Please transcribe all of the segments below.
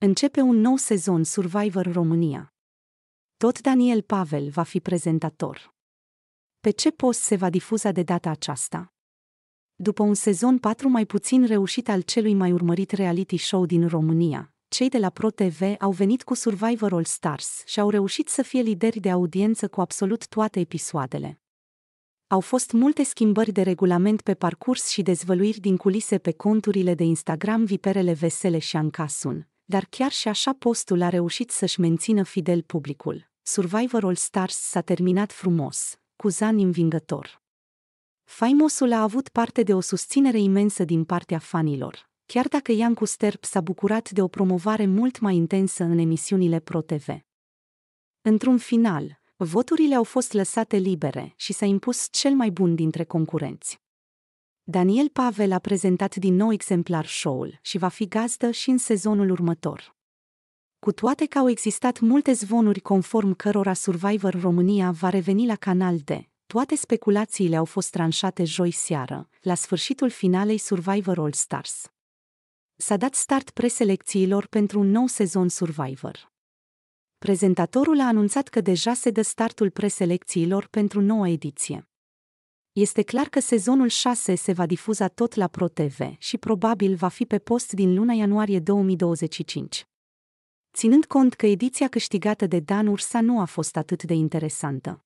Începe un nou sezon Survivor România. Tot Daniel Pavel va fi prezentator. Pe ce post se va difuza de data aceasta? După un sezon 4 mai puțin reușit al celui mai urmărit reality show din România, cei de la Pro TV au venit cu Survivor All Stars și au reușit să fie lideri de audiență cu absolut toate episoadele. Au fost multe schimbări de regulament pe parcurs și dezvăluiri din culise pe conturile de Instagram Viperele Vesele și Ancasun, dar chiar și așa postul a reușit să-și mențină fidel publicul. Survivor All Stars s-a terminat frumos, cu Zan învingător. Faimosul a avut parte de o susținere imensă din partea fanilor, chiar dacă ian Sterp s-a bucurat de o promovare mult mai intensă în emisiunile Pro-TV. Într-un final, voturile au fost lăsate libere și s-a impus cel mai bun dintre concurenți. Daniel Pavel a prezentat din nou exemplar show-ul și va fi gazdă și în sezonul următor. Cu toate că au existat multe zvonuri conform cărora Survivor România va reveni la Canal D, toate speculațiile au fost tranșate joi seară, la sfârșitul finalei Survivor All Stars. S-a dat start preselecțiilor pentru un nou sezon Survivor. Prezentatorul a anunțat că deja se dă startul preselecțiilor pentru noua ediție este clar că sezonul 6 se va difuza tot la ProTV și probabil va fi pe post din luna ianuarie 2025. Ținând cont că ediția câștigată de Dan Ursa nu a fost atât de interesantă.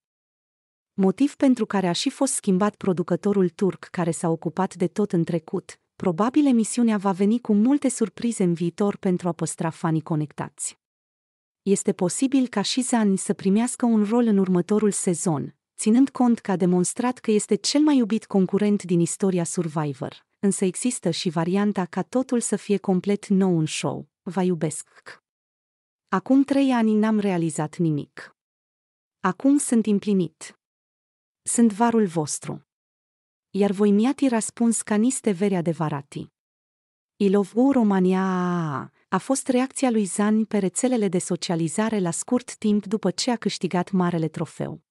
Motiv pentru care a și fost schimbat producătorul turc care s-a ocupat de tot în trecut, probabil emisiunea va veni cu multe surprize în viitor pentru a păstra fanii conectați este posibil ca și Zani să primească un rol în următorul sezon, ținând cont că a demonstrat că este cel mai iubit concurent din istoria Survivor, însă există și varianta ca totul să fie complet nou în show. Vă iubesc. Acum trei ani n-am realizat nimic. Acum sunt împlinit. Sunt varul vostru. Iar voi mi ați răspuns ca niste veri adevărati. I love you Romania a fost reacția lui Zani pe rețelele de socializare la scurt timp după ce a câștigat marele trofeu.